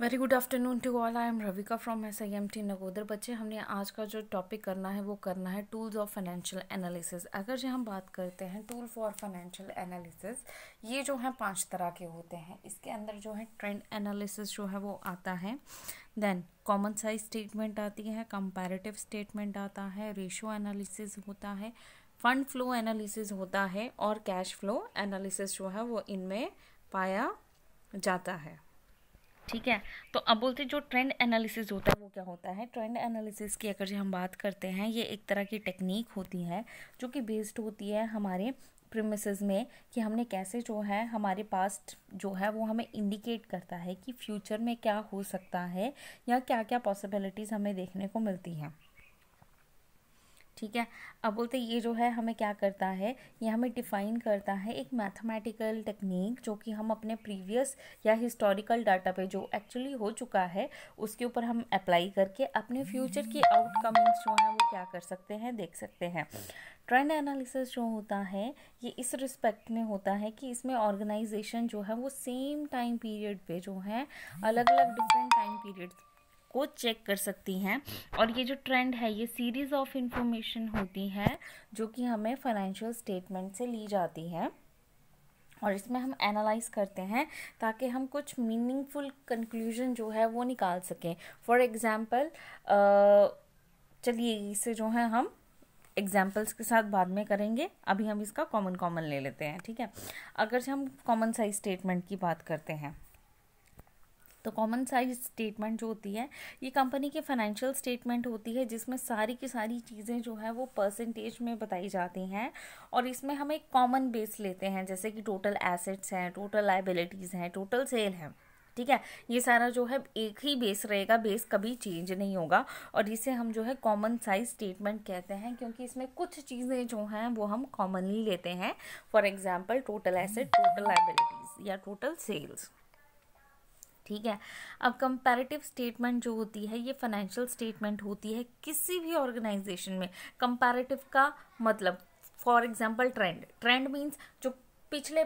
very good afternoon to all I am Ravika from S I M T Nagodar बच्चे हमने आज का जो टॉपिक करना है वो करना है टूल्स ऑफ फाइनेंशियल एनालिसिस अगर जो हम बात करते हैं टूल फॉर फाइनेंशियल एनालिसिस ये जो है पांच तरह के होते हैं इसके अंदर जो है ट्रेंड एनालिसिस जो है वो आता है देन कॉमन साइज स्टेटमेंट आती है कंपेरेटिव स्टेटमेंट आता है रेशियो एनालिसिस होता है फंड फ्लो एनालिसिस होता है और कैश फ्लो एनालिसिस जो है वो इनमें पाया जाता है ठीक है तो अब बोलते जो ट्रेंड एनालिसिस होता है वो क्या होता है ट्रेंड एनालिसिस की अगर हम बात करते हैं ये एक तरह की टेक्निक होती है जो कि बेस्ड होती है हमारे प्रमिस में कि हमने कैसे जो है हमारे पास्ट जो है वो हमें इंडिकेट करता है कि फ्यूचर में क्या हो सकता है या क्या क्या पॉसिबिलिटीज़ हमें देखने को मिलती हैं ठीक है अब बोलते ये जो है हमें क्या करता है ये हमें डिफ़ाइन करता है एक मैथमेटिकल टेक्निक जो कि हम अपने प्रीवियस या हिस्टोरिकल डाटा पे जो एक्चुअली हो चुका है उसके ऊपर हम अप्लाई करके अपने फ्यूचर की आउटकमिंग्स जो हैं वो क्या कर सकते हैं देख सकते हैं ट्रेंड एनालिसिस जो होता है ये इस रिस्पेक्ट में होता है कि इसमें ऑर्गेनाइजेशन जो है वो सेम टाइम पीरियड पे जो है अलग अलग डिफरेंट टाइम पीरियड्स को चेक कर सकती हैं और ये जो ट्रेंड है ये सीरीज़ ऑफ इंफॉर्मेशन होती है जो कि हमें फाइनेंशियल स्टेटमेंट से ली जाती है और इसमें हम एनालाइज करते हैं ताकि हम कुछ मीनिंगफुल कंक्लूजन जो है वो निकाल सकें फॉर एग्ज़ाम्पल चलिए इसे जो है हम एग्जाम्पल्स के साथ बाद में करेंगे अभी हम इसका कॉमन कॉमन ले लेते हैं ठीक है अगर हम कॉमन साइज स्टेटमेंट की बात करते हैं तो कॉमन साइज स्टेटमेंट जो होती है ये कंपनी की फाइनेंशियल स्टेटमेंट होती है जिसमें सारी की सारी चीज़ें जो है वो परसेंटेज में बताई जाती हैं और इसमें हम एक कॉमन बेस लेते हैं जैसे कि टोटल एसेट्स हैं टोटल लाइबिलिटीज़ हैं टोटल सेल हैं ठीक है ये सारा जो है एक ही बेस रहेगा बेस कभी चेंज नहीं होगा और इसे हम जो है कॉमन साइज स्टेटमेंट कहते हैं क्योंकि इसमें कुछ चीज़ें जो हैं वो हम कॉमनली लेते हैं for example total asset total liabilities या टोटल सेल्स ठीक है अब कंपैरेटिव स्टेटमेंट जो होती है ये फाइनेंशियल स्टेटमेंट होती है किसी भी ऑर्गेनाइजेशन में कंपैरेटिव का मतलब for example trend trend means जो पिछले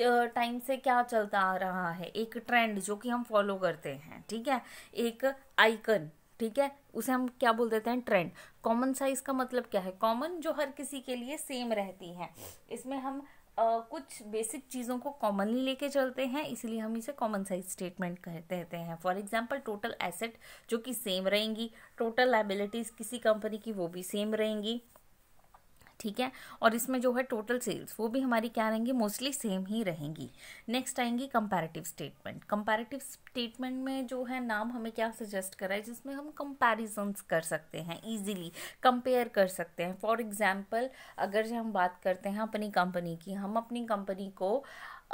टाइम से क्या चलता आ रहा है एक ट्रेंड जो कि हम फॉलो करते हैं ठीक है एक आइकन ठीक है उसे हम क्या बोल देते हैं ट्रेंड कॉमन साइज का मतलब क्या है कॉमन जो हर किसी के लिए सेम रहती है इसमें हम कुछ बेसिक चीज़ों को कॉमनली लेके चलते हैं इसलिए हम इसे कॉमन साइज स्टेटमेंट कहते रहते हैं फॉर एग्जांपल टोटल एसेट जो कि सेम रहेंगी टोटल लाइबिलिटीज़ किसी कंपनी की वो भी सेम रहेंगी ठीक है और इसमें जो है टोटल सेल्स वो भी हमारी क्या रहेंगी मोस्टली सेम ही रहेंगी नेक्स्ट आएंगी कंपैरेटिव स्टेटमेंट कंपैरेटिव स्टेटमेंट में जो है नाम हमें क्या सजेस्ट करा है जिसमें हम कंपैरिजंस कर सकते हैं ईजिली कंपेयर कर सकते हैं फॉर एग्जाम्पल अगर जो हम बात करते हैं अपनी कंपनी की हम अपनी कंपनी को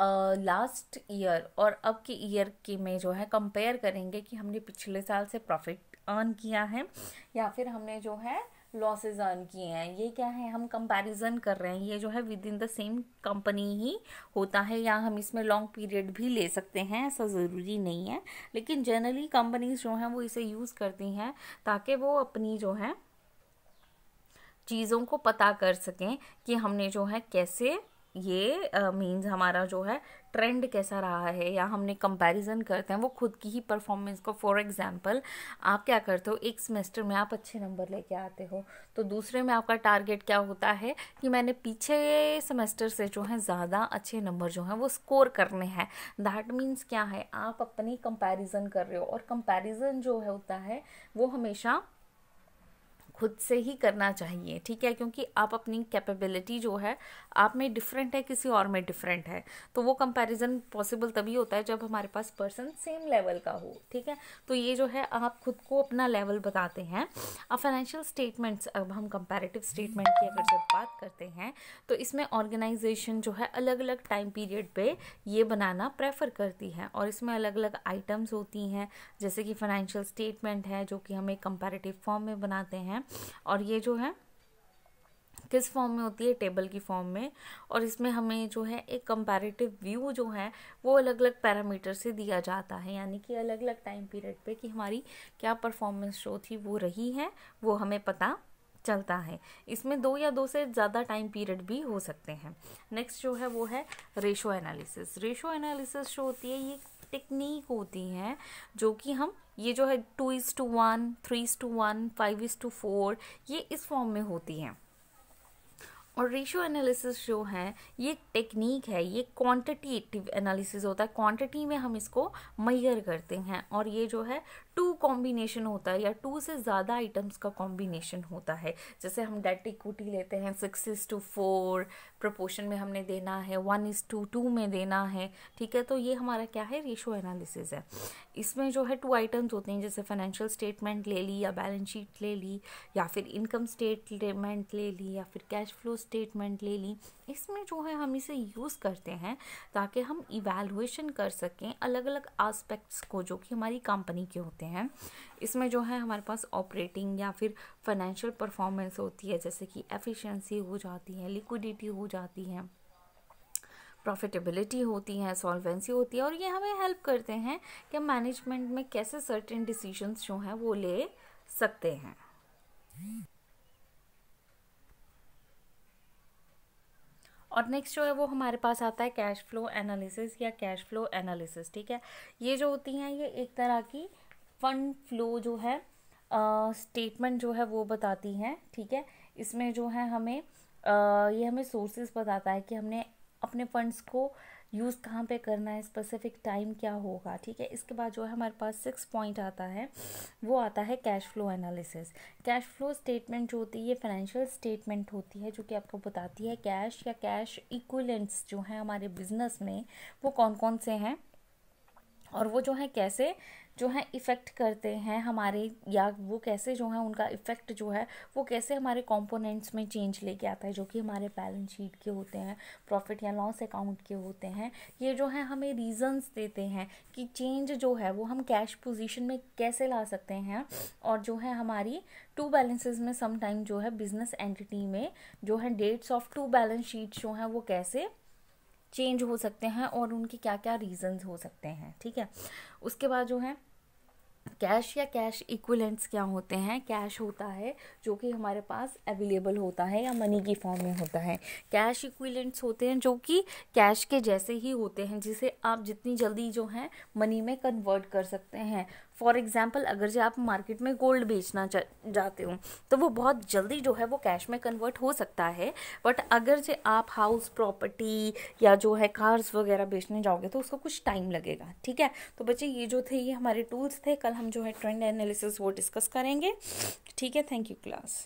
लास्ट uh, ईयर और अब के ईयर के में जो है कंपेयर करेंगे कि हमने पिछले साल से प्रॉफिट अर्न किया है या फिर हमने जो है लॉसेज अर्न किए हैं ये क्या है हम कंपैरिजन कर रहे हैं ये जो है within the same company ही होता है या हम इसमें लॉन्ग पीरियड भी ले सकते हैं ऐसा ज़रूरी नहीं है लेकिन जनरली कंपनीज जो हैं वो इसे यूज़ करती हैं ताकि वो अपनी जो है चीज़ों को पता कर सकें कि हमने जो है कैसे ये मीन्स uh, हमारा जो है ट्रेंड कैसा रहा है या हमने कंपैरिजन करते हैं वो खुद की ही परफॉर्मेंस को फॉर एग्जांपल आप क्या करते हो एक सेमेस्टर में आप अच्छे नंबर लेके आते हो तो दूसरे में आपका टारगेट क्या होता है कि मैंने पीछे सेमेस्टर से जो है ज़्यादा अच्छे नंबर जो हैं वो स्कोर करने हैं दैट मीन्स क्या है आप अपनी कंपेरिज़न कर रहे हो और कंपेरिज़न जो है होता है वो हमेशा खुद से ही करना चाहिए ठीक है क्योंकि आप अपनी कैपेबिलिटी जो है आप में डिफरेंट है किसी और में डिफरेंट है तो वो कंपैरिजन पॉसिबल तभी होता है जब हमारे पास पर्सन सेम लेवल का हो ठीक है तो ये जो है आप खुद को अपना लेवल बताते हैं अब फाइनेंशियल स्टेटमेंट्स अब हम कंपेरेटिव स्टेटमेंट की अगर जब बात करते हैं तो इसमें ऑर्गेनाइजेशन जो है अलग अलग टाइम पीरियड पर ये बनाना प्रेफर करती है और इसमें अलग अलग आइटम्स होती हैं जैसे कि फाइनेंशियल स्टेटमेंट है जो कि हमें कंपेरेटिव फॉर्म में बनाते हैं और ये जो है किस फॉर्म में होती है टेबल की फॉर्म में और इसमें हमें जो है एक कंपैरेटिव व्यू जो है वो अलग अलग पैरामीटर से दिया जाता है यानी कि अलग अलग टाइम पीरियड पे कि हमारी क्या परफॉर्मेंस शो थी वो रही है वो हमें पता चलता है इसमें दो या दो से ज़्यादा टाइम पीरियड भी हो सकते हैं नेक्स्ट जो है वो है रेशो एनालिसिस रेशो एनालिसिस जो होती है ये टेक्निक होती हैं जो कि हम ये जो है two is to one three is to one five is to four ये इस फॉर्म में होती हैं और रेशियो एनालिसिस जो है ये टेक्निक है ये क्वांटिटेटिव एनालिसिस होता है क्वांटिटी में हम इसको मैयर करते हैं और ये जो है टू कॉम्बिनेशन होता है या टू से ज़्यादा आइटम्स का कॉम्बिनेशन होता है जैसे हम डेट इक्विटी लेते हैं six is to four proportion में हमने देना है वन इज़ टू टू में देना है ठीक है तो ये हमारा क्या है रेशो एनालिसिस है इसमें जो है टू आइटम्स होते हैं जैसे फाइनेंशियल स्टेटमेंट ले ली या बैलेंस शीट ले ली या फिर इनकम स्टेटमेंट ले ली या फिर कैश फ्लो स्टेटमेंट ले ली इसमें जो है हम इसे यूज़ करते हैं ताकि हम इवेलुएशन कर सकें अलग अलग आस्पेक्ट्स को जो कि हमारी कंपनी के होते हैं देते हैं इसमें जो है हमारे पास ऑपरेटिंग या फिर फाइनेंशियल परफॉर्मेंस होती है जैसे कि एफिशिएंसी हो जाती है लिक्विडिटी हो जाती है प्रॉफिटेबिलिटी होती है सॉल्वेंसी होती है और ये हमें हेल्प करते हैं कि मैनेजमेंट में कैसे सर्टेन डिसीजंस जो हैं वो ले सकते हैं और नेक्स्ट जो है वो हमारे पास आता है कैश फ्लो एनालिसिस या कैश फ्लो एनालिसिस ठीक है ये जो होती हैं ये एक तरह की फंड फ्लो जो है स्टेटमेंट uh, जो है वो बताती हैं ठीक है इसमें जो है हमें uh, ये हमें सोर्सेस बताता है कि हमने अपने फंड्स को यूज़ कहाँ पे करना है स्पेसिफिक टाइम क्या होगा ठीक है इसके बाद जो है हमारे पास सिक्स पॉइंट आता है वो आता है cash flow analysis cash flow statement जो होती है ये फाइनेंशियल स्टेटमेंट होती है जो कि आपको बताती है कैश या कैश इक्वलेंट्स जो हैं हमारे बिजनेस में वो कौन कौन से हैं और वो जो है कैसे जो है इफ़ेक्ट करते हैं हमारे या वो कैसे जो है उनका इफ़ेक्ट जो है वो कैसे हमारे कंपोनेंट्स में चेंज लेके आता है जो कि हमारे बैलेंस शीट के होते हैं प्रॉफिट या लॉस अकाउंट के होते हैं ये जो है हमें रीजंस देते हैं कि चेंज जो है वो हम कैश पोजीशन में कैसे ला सकते हैं और जो है हमारी टू बैलेंसेज में समटाइम जो है बिज़नेस एंटिटी में जो है dates of two balance sheet जो हैं वो कैसे चेंज हो सकते हैं और उनके क्या क्या रीजंस हो सकते हैं ठीक है उसके बाद जो है कैश या कैश इक्वलेंट्स क्या होते हैं कैश होता है जो कि हमारे पास अवेलेबल होता है या मनी की फॉर्म में होता है कैश इक्वलेंट्स होते हैं जो कि कैश के जैसे ही होते हैं जिसे आप जितनी जल्दी जो है मनी में कन्वर्ट कर सकते हैं फॉर एग्जाम्पल अगर जो आप मार्केट में गोल्ड बेचना चाहते हो तो वो बहुत जल्दी जो है वो कैश में कन्वर्ट हो सकता है बट अगर जो आप हाउस प्रॉपर्टी या जो है कार्स वगैरह बेचने जाओगे तो उसको कुछ टाइम लगेगा ठीक है तो बच्चे ये जो थे ये हमारे टूल्स थे कल हम जो है ट्रेंड एनालिसिस वो डिस्कस करेंगे ठीक है थैंक यू क्लास